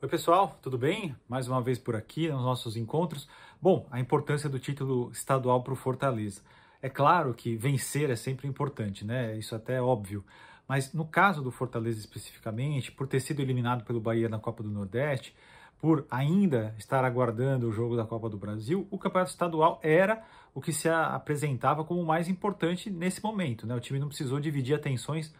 Oi, pessoal, tudo bem? Mais uma vez por aqui nos nossos encontros. Bom, a importância do título estadual para o Fortaleza. É claro que vencer é sempre importante, né? Isso até é óbvio. Mas no caso do Fortaleza especificamente, por ter sido eliminado pelo Bahia na Copa do Nordeste, por ainda estar aguardando o jogo da Copa do Brasil, o campeonato estadual era o que se apresentava como o mais importante nesse momento. Né? O time não precisou dividir atenções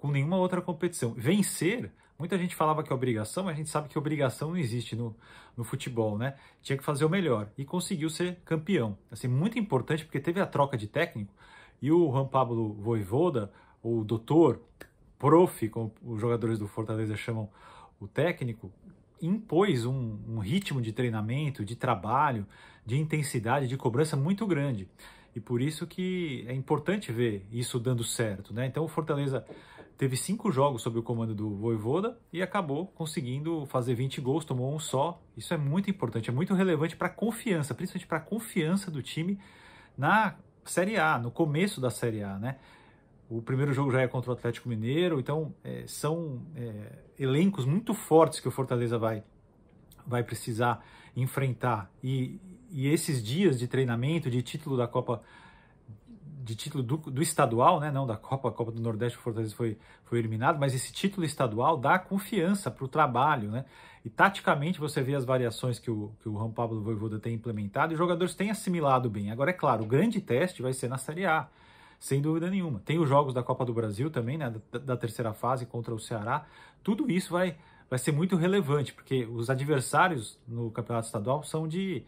com nenhuma outra competição. Vencer, muita gente falava que é obrigação, mas a gente sabe que obrigação não existe no, no futebol, né? Tinha que fazer o melhor e conseguiu ser campeão. Assim, muito importante porque teve a troca de técnico e o Juan Pablo Voivoda, o doutor, prof, como os jogadores do Fortaleza chamam o técnico, impôs um, um ritmo de treinamento, de trabalho, de intensidade, de cobrança muito grande e por isso que é importante ver isso dando certo, né? Então o Fortaleza teve cinco jogos sob o comando do Voivoda e acabou conseguindo fazer 20 gols, tomou um só. Isso é muito importante, é muito relevante para a confiança, principalmente para a confiança do time na Série A, no começo da Série A, né? O primeiro jogo já é contra o Atlético Mineiro, então é, são é, elencos muito fortes que o Fortaleza vai, vai precisar enfrentar. E, e esses dias de treinamento, de título da Copa de título do, do, estadual, né? não da Copa, a Copa do Nordeste, o Fortaleza foi, foi eliminado, mas esse título estadual dá confiança para o trabalho. Né? E taticamente você vê as variações que o, que o Juan Pablo Voivoda tem implementado e os jogadores têm assimilado bem. Agora, é claro, o grande teste vai ser na Série A, sem dúvida nenhuma. Tem os jogos da Copa do Brasil também, né? da, da terceira fase contra o Ceará. Tudo isso vai, vai ser muito relevante, porque os adversários no Campeonato Estadual são de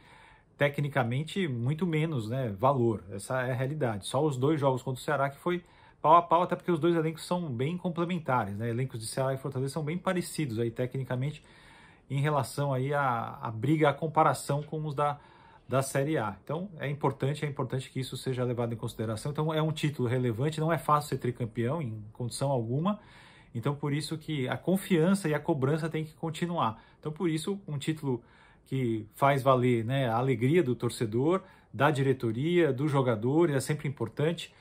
tecnicamente muito menos né, valor. Essa é a realidade. Só os dois jogos contra o Ceará que foi pau a pau, até porque os dois elencos são bem complementares. Né? Elencos de Ceará e Fortaleza são bem parecidos aí tecnicamente em relação aí à, à briga, à comparação com os da, da Série A. Então é importante, é importante que isso seja levado em consideração. Então é um título relevante, não é fácil ser tricampeão em condição alguma. Então por isso que a confiança e a cobrança tem que continuar. Então por isso um título que faz valer né, a alegria do torcedor, da diretoria, do jogador, é sempre importante.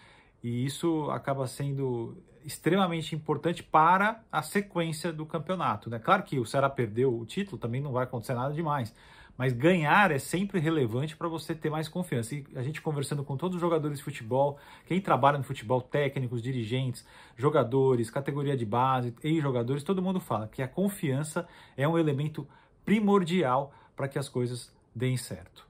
E isso acaba sendo extremamente importante para a sequência do campeonato. Né? Claro que o Ceará perdeu o título, também não vai acontecer nada demais. Mas ganhar é sempre relevante para você ter mais confiança. E a gente conversando com todos os jogadores de futebol, quem trabalha no futebol, técnicos, dirigentes, jogadores, categoria de base, ex-jogadores, todo mundo fala que a confiança é um elemento primordial para que as coisas deem certo.